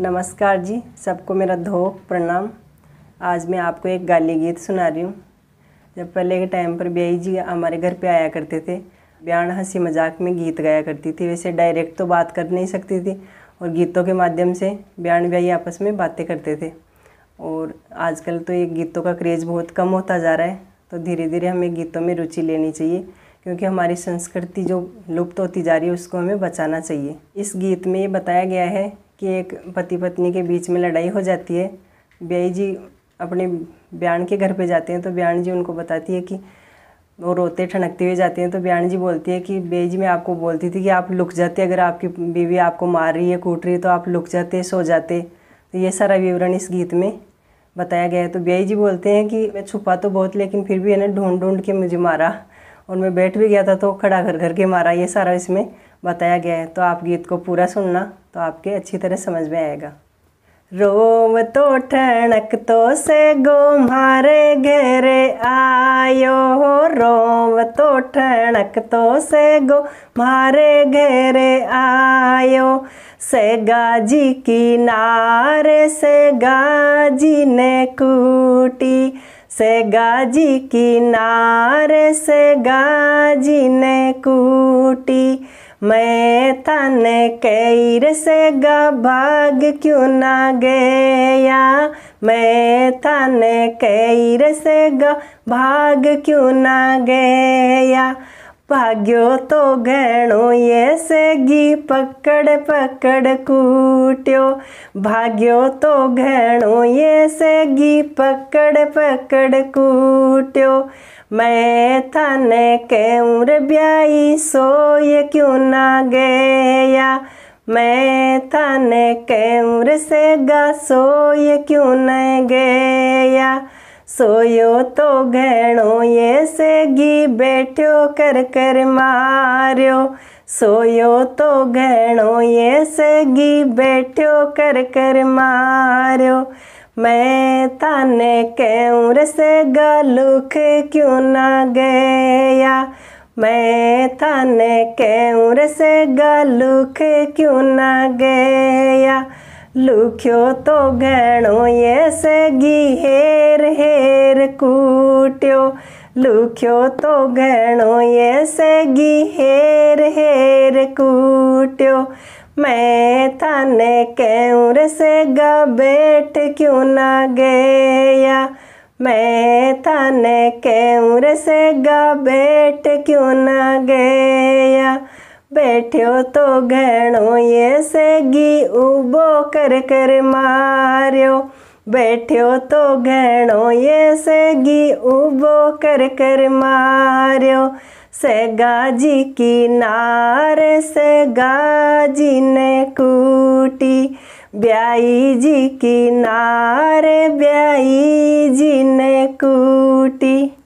नमस्कार जी सबको मेरा धोख प्रणाम आज मैं आपको एक गाली गीत सुना रही हूँ जब पहले के टाइम पर ब्याई जी हमारे घर पे आया करते थे ब्याण हंसी मजाक में गीत गाया करती थी वैसे डायरेक्ट तो बात कर नहीं सकती थी और गीतों के माध्यम से ब्याण ब्याई आपस में बातें करते थे और आजकल तो ये गीतों का क्रेज़ बहुत कम होता जा रहा है तो धीरे धीरे हमें गीतों में रुचि लेनी चाहिए क्योंकि हमारी संस्कृति जो लुप्त होती जा रही है उसको हमें बचाना चाहिए इस गीत में ये बताया गया है कि एक पति पत्नी के बीच में लड़ाई हो जाती है ब्याई जी अपने बयान के घर पे जाते हैं तो ब्याण जी उनको बताती है कि वो रोते ठनकते हुए जाते हैं तो ब्याण जी बोलती है कि बेई जी मैं आपको बोलती थी कि आप लुक जाते अगर आपकी बीवी आपको मार रही है कूट रही है तो आप लुक जाते सो जाते तो ये सारा विवरण इस गीत में बताया गया है तो ब्याई जी बोलते हैं कि मैं छुपा तो बहुत लेकिन फिर भी है ना ढूंढ ढूंढ के मुझे मारा और मैं बैठ भी गया था तो खड़ा घर घर के मारा ये सारा इसमें बताया गया है तो आप गीत को पूरा सुनना तो आपके अच्छी तरह समझ में आएगा रोम तो ठणक तो से मारे घेरे आयो हो रोम तो ठणक तो से गो मारे घेरे आयो से गाजी की नारे से गाजी ने कूटी से गाजी की नारे से गाजी ने कूटी मैं तन कैर से भाग क्यों ना गया मैं तन कैर से भाग क्यों ना गया भाग्यो तो घणो ये गी पकड़ पकड़ कूट्यो भाग्यो तो घणो ये गी पकड़ पकड़ कूट्यो मैं थाने के उम्र ब्याई सोए क्यों ना गया मैं थाने के उम्र से गा सोय क्यों न गया सोयो तो घणो ये से गी बैठो कर कर मारो सोयो तो घणो ये से गी बैठो कर कर मारो मैं ताने के से गलुख क्यों ना गया मैं ताने के से गलुख क्यों ना गया लुख्यो तो गणो ये से हेर हेर कूट्यो लुख्यो तो गणो ये से हेर हेर कूट्यो मैं थाने केउर से गबेट क्यों ना गया मैं थाने केउर से गबेट क्यों ना गया बैठो तो घणो ये से गी उबो कर कर मारियो बैठो तो घणो ये सगी उबो कर कर मारो से जी की नार से ने कूटी ब्याई जी की नार ब्याई जी ने कूटी